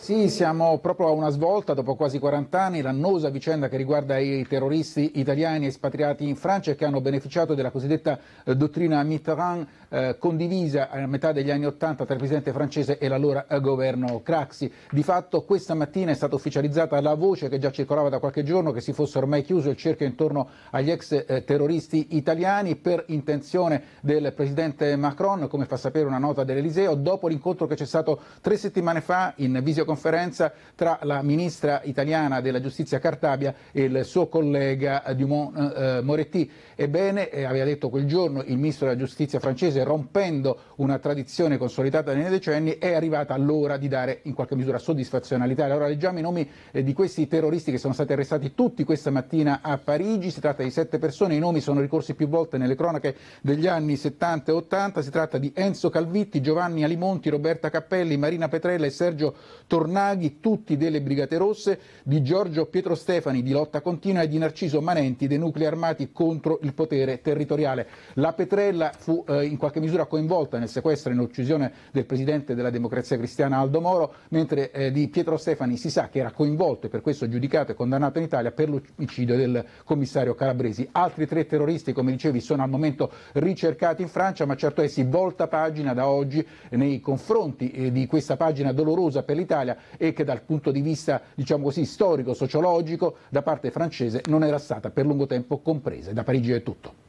Sì, siamo proprio a una svolta dopo quasi 40 anni, l'annosa vicenda che riguarda i terroristi italiani espatriati in Francia e che hanno beneficiato della cosiddetta eh, dottrina Mitterrand eh, condivisa a metà degli anni 80 tra il presidente francese e l'allora eh, governo Craxi. Di fatto questa mattina è stata ufficializzata la voce che già circolava da qualche giorno che si fosse ormai chiuso il cerchio intorno agli ex eh, terroristi italiani per intenzione del presidente Macron, come fa sapere una nota dell'Eliseo, dopo l'incontro che c'è stato tre settimane fa in visio videoconferenza tra la ministra italiana della giustizia Cartabia e il suo collega Dumont eh, eh, Moretti. Ebbene, eh, aveva detto quel giorno il ministro della giustizia francese, rompendo una tradizione consolidata nei decenni, è arrivata l'ora di dare in qualche misura soddisfazione all'Italia. Allora leggiamo i nomi di questi terroristi che sono stati arrestati tutti questa mattina a Parigi, si tratta di sette persone, i nomi sono ricorsi più volte nelle cronache degli anni 70 e 80, si tratta di Enzo Calvitti, Giovanni Alimonti, Roberta Cappelli, Marina Petrella e Sergio Torres. Tornaghi, tutti delle Brigate Rosse, di Giorgio Pietro Stefani di Lotta Continua e di Narciso Manenti dei Nuclei Armati contro il potere territoriale. La Petrella fu eh, in qualche misura coinvolta nel sequestro e nell'uccisione del presidente della Democrazia Cristiana Aldo Moro, mentre eh, di Pietro Stefani si sa che era coinvolto e per questo giudicato e condannato in Italia per l'omicidio del commissario Calabresi. Altri tre terroristi, come dicevi, sono al momento ricercati in Francia, ma certo è si volta pagina da oggi nei confronti eh, di questa pagina dolorosa per l'Italia Italia e che dal punto di vista diciamo così, storico, sociologico, da parte francese non era stata per lungo tempo compresa. Da Parigi è tutto.